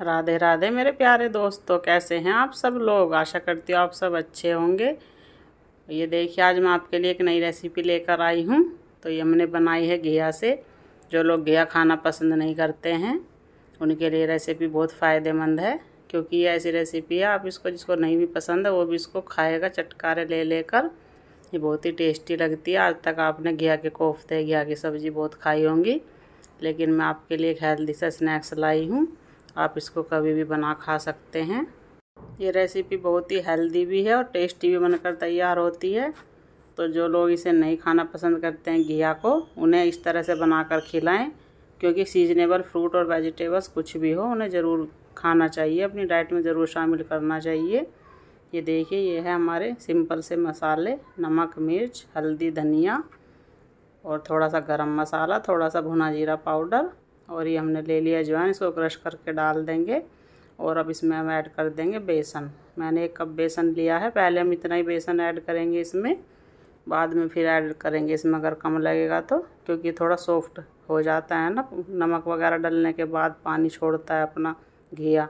राधे राधे मेरे प्यारे दोस्तों कैसे हैं आप सब लोग आशा करती हूँ आप सब अच्छे होंगे ये देखिए आज मैं आपके लिए एक नई रेसिपी लेकर आई हूँ तो ये हमने बनाई है घिया से जो लोग घिया खाना पसंद नहीं करते हैं उनके लिए रेसिपी बहुत फ़ायदेमंद है क्योंकि ये ऐसी रेसिपी है आप इसको जिसको नहीं भी पसंद है वो भी इसको खाएगा चटकारे ले लेकर ये बहुत ही टेस्टी लगती है आज तक आपने घिया के कोफ्ते घिया की सब्ज़ी बहुत खाई होंगी लेकिन मैं आपके लिए एक हेल्दी सा स्नैक्स लाई हूँ आप इसको कभी भी बना खा सकते हैं ये रेसिपी बहुत ही हेल्दी भी है और टेस्टी भी बनकर तैयार होती है तो जो लोग इसे नहीं खाना पसंद करते हैं घिया को उन्हें इस तरह से बनाकर खिलाएं क्योंकि सीजनेबल फ्रूट और वेजिटेबल्स कुछ भी हो उन्हें ज़रूर खाना चाहिए अपनी डाइट में ज़रूर शामिल करना चाहिए ये देखिए ये है हमारे सिंपल से मसाले नमक मिर्च हल्दी धनिया और थोड़ा सा गरम मसाला थोड़ा सा भुना जीरा पाउडर और ये हमने ले लिया अजवाइन इसको क्रश करके डाल देंगे और अब इसमें हम ऐड कर देंगे बेसन मैंने एक कप बेसन लिया है पहले हम इतना ही बेसन ऐड करेंगे इसमें बाद में फिर ऐड करेंगे इसमें अगर कम लगेगा तो क्योंकि थोड़ा सॉफ्ट हो जाता है ना नमक वगैरह डलने के बाद पानी छोड़ता है अपना घिया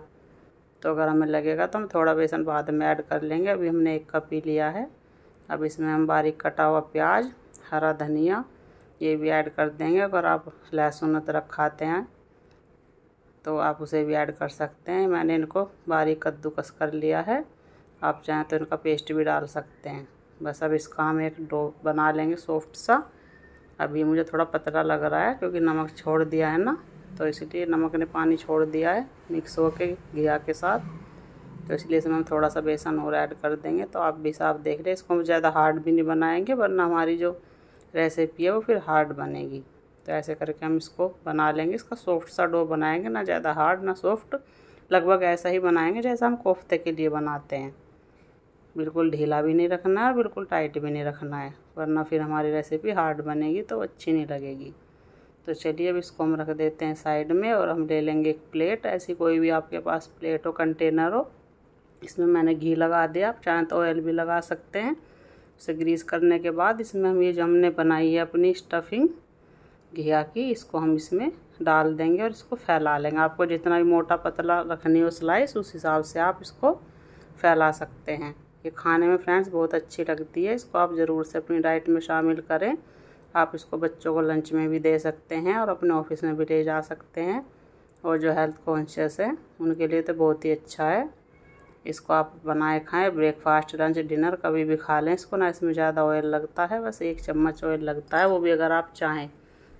तो अगर हमें लगेगा तो हम थोड़ा बेसन बाद में ऐड कर लेंगे अभी हमने एक कप ही लिया है अब इसमें हम बारीक कटा हुआ प्याज हरा धनिया ये भी ऐड कर देंगे अगर आप लहसुन अदरक खाते हैं तो आप उसे भी ऐड कर सकते हैं मैंने इनको बारीक कद्दूकस कर लिया है आप चाहें तो इनका पेस्ट भी डाल सकते हैं बस अब इसका हम एक डो बना लेंगे सॉफ्ट सा अभी मुझे थोड़ा पतला लग रहा है क्योंकि नमक छोड़ दिया है ना तो इसलिए नमक ने पानी छोड़ दिया है मिक्स के घिया के साथ तो इसलिए इसमें हम थोड़ा सा बेसन और ऐड कर देंगे तो आप भी साफ देख रहे हैं इसको हम ज़्यादा हार्ड भी नहीं बनाएंगे वरना हमारी जो रेसिपी है वो फिर हार्ड बनेगी तो ऐसे करके हम इसको बना लेंगे इसका सॉफ्ट सा डो बनाएंगे ना ज़्यादा हार्ड ना सॉफ्ट लगभग ऐसा ही बनाएंगे जैसा हम कोफ्ते के लिए बनाते हैं बिल्कुल ढीला भी नहीं रखना है बिल्कुल टाइट भी नहीं रखना है वरना फिर हमारी रेसिपी हार्ड बनेगी तो अच्छी नहीं लगेगी तो चलिए अब इसको हम रख देते हैं साइड में और हम ले लेंगे एक प्लेट ऐसी कोई भी आपके पास प्लेट हो कंटेनर हो इसमें मैंने घी लगा दिया आप चाहें तो ऑयल भी लगा सकते हैं उसे ग्रीस करने के बाद इसमें हम ये जो हमने बनाई है अपनी स्टफिंग घिया की इसको हम इसमें डाल देंगे और इसको फैला लेंगे आपको जितना भी मोटा पतला रखनी हो स्लाइस उस हिसाब से आप इसको फैला सकते हैं ये खाने में फ्रेंड्स बहुत अच्छी लगती है इसको आप ज़रूर से अपनी डाइट में शामिल करें आप इसको बच्चों को लंच में भी दे सकते हैं और अपने ऑफिस में भी ले जा सकते हैं और जो हेल्थ कॉन्शियस है उनके लिए तो बहुत ही अच्छा है इसको आप बनाए खाएं ब्रेकफास्ट लंच डिनर कभी भी खा लें इसको ना इसमें ज़्यादा ऑयल लगता है बस एक चम्मच ऑयल लगता है वो भी अगर आप चाहें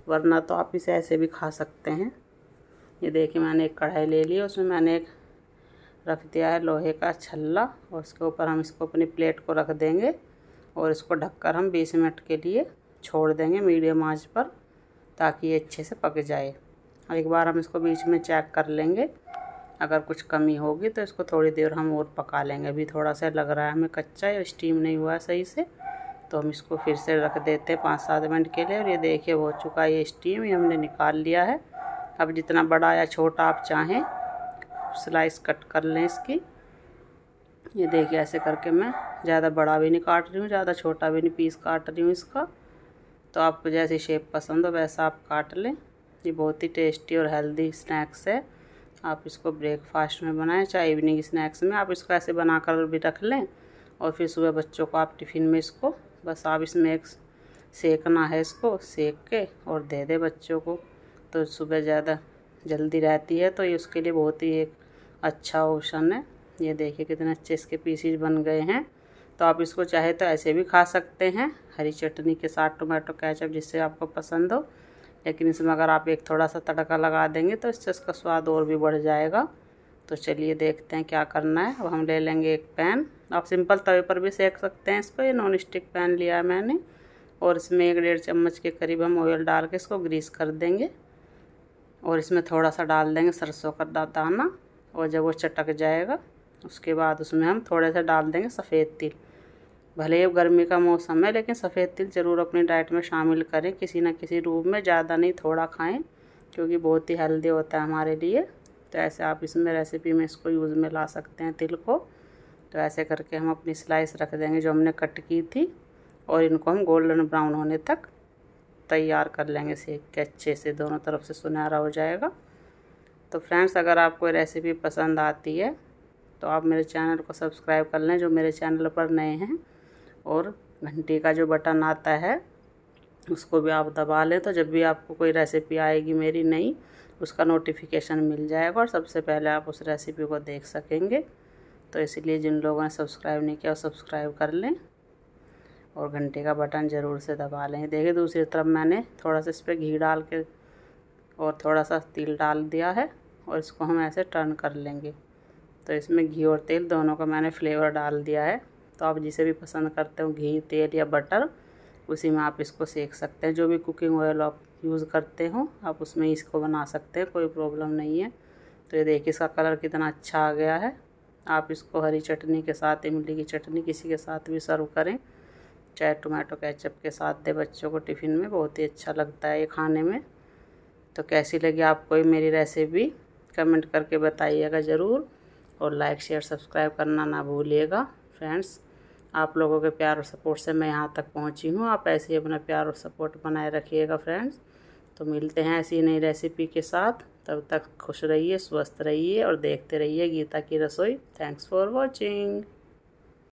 वरना तो आप इसे ऐसे भी खा सकते हैं ये देखिए मैंने एक कढ़ाई ले ली उसमें मैंने एक रख दिया है लोहे का छल्ला और उसके ऊपर हम इसको अपनी प्लेट को रख देंगे और इसको ढककर हम बीस मिनट के लिए छोड़ देंगे मीडियम आंच पर ताकि ये अच्छे से पक जाए एक बार हम इसको बीच में चेक कर लेंगे अगर कुछ कमी होगी तो इसको थोड़ी देर हम और पका लेंगे अभी थोड़ा सा लग रहा है हमें कच्चा है स्टीम नहीं हुआ है सही से तो हम इसको फिर से रख देते हैं पाँच सात मिनट के लिए और ये देखिए हो चुका है ये स्टीम ये हमने निकाल लिया है अब जितना बड़ा या छोटा आप चाहें स्लाइस कट कर लें इसकी ये देखिए ऐसे करके मैं ज़्यादा बड़ा भी नहीं काट रही हूँ ज़्यादा छोटा भी नहीं पीस काट रही हूँ इसका तो आपको जैसी शेप पसंद हो वैसा आप काट लें ये बहुत ही टेस्टी और हेल्दी स्नैक्स है आप इसको ब्रेकफास्ट में बनाएं चाहे इवनिंग स्नैक्स में आप इसको ऐसे बनाकर भी रख लें और फिर सुबह बच्चों को आप टिफ़िन में इसको बस आप इसमें एक सेकना है इसको सेक के और दे दे बच्चों को तो सुबह ज़्यादा जल्दी रहती है तो ये उसके लिए बहुत ही एक अच्छा ऑप्शन है ये देखिए कितने अच्छे इसके पीसीज बन गए हैं तो आप इसको चाहे तो ऐसे भी खा सकते हैं हरी चटनी के साथ टोमेटो कैचअप जिससे आपको पसंद हो लेकिन इसमें अगर आप एक थोड़ा सा तड़का लगा देंगे तो इससे इसका स्वाद और भी बढ़ जाएगा तो चलिए देखते हैं क्या करना है अब हम ले लेंगे एक पैन आप सिंपल तवे पर भी सेक सकते हैं इसको ये नॉन स्टिक पैन लिया है मैंने और इसमें एक डेढ़ चम्मच के करीब हम ऑयल डाल के इसको ग्रीस कर देंगे और इसमें थोड़ा सा डाल देंगे सरसों का दाना और जब वो चटक जाएगा उसके बाद उसमें हम थोड़े से डाल देंगे सफ़ेद तिल भले ही गर्मी का मौसम है लेकिन सफ़ेद तिल ज़रूर अपनी डाइट में शामिल करें किसी ना किसी रूप में ज़्यादा नहीं थोड़ा खाएं क्योंकि बहुत ही हेल्दी होता है हमारे लिए तो ऐसे आप इसमें रेसिपी में इसको यूज़ में ला सकते हैं तिल को तो ऐसे करके हम अपनी स्लाइस रख देंगे जो हमने कट की थी और इनको हम गोल्डन ब्राउन होने तक तैयार कर लेंगे सेक के अच्छे से दोनों तरफ से सुनहरा हो जाएगा तो फ्रेंड्स अगर आपको रेसिपी पसंद आती है तो आप मेरे चैनल को सब्सक्राइब कर लें जो मेरे चैनल पर नए हैं और घंटे का जो बटन आता है उसको भी आप दबा लें तो जब भी आपको कोई रेसिपी आएगी मेरी नई उसका नोटिफिकेशन मिल जाएगा और सबसे पहले आप उस रेसिपी को देख सकेंगे तो इसलिए जिन लोगों ने सब्सक्राइब नहीं किया वो सब्सक्राइब कर लें और घंटे का बटन ज़रूर से दबा लें देखिए दूसरी तरफ मैंने थोड़ा सा इस पर घी डाल के और थोड़ा सा तिल डाल दिया है और इसको हम ऐसे टर्न कर लेंगे तो इसमें घी और तेल दोनों का मैंने फ्लेवर डाल दिया है तो आप जिसे भी पसंद करते हो घी तेल या बटर उसी में आप इसको सेक सकते हैं जो भी कुकिंग ऑयल आप यूज़ करते हो आप उसमें इसको बना सकते हैं कोई प्रॉब्लम नहीं है तो ये देखिए इसका कलर कितना अच्छा आ गया है आप इसको हरी चटनी के साथ इमली की चटनी किसी के साथ भी सर्व करें चाहे टोमेटो कैचअप के साथ दे बच्चों को टिफ़िन में बहुत ही अच्छा लगता है ये खाने में तो कैसी लगी आपको ये मेरी रेसिपी कमेंट करके बताइएगा ज़रूर और लाइक शेयर सब्सक्राइब करना ना भूलिएगा फ्रेंड्स आप लोगों के प्यार और सपोर्ट से मैं यहाँ तक पहुँची हूँ आप ऐसे ही अपना प्यार और सपोर्ट बनाए रखिएगा फ्रेंड्स तो मिलते हैं ऐसी नई रेसिपी के साथ तब तक खुश रहिए स्वस्थ रहिए और देखते रहिए गीता की रसोई थैंक्स फॉर वॉचिंग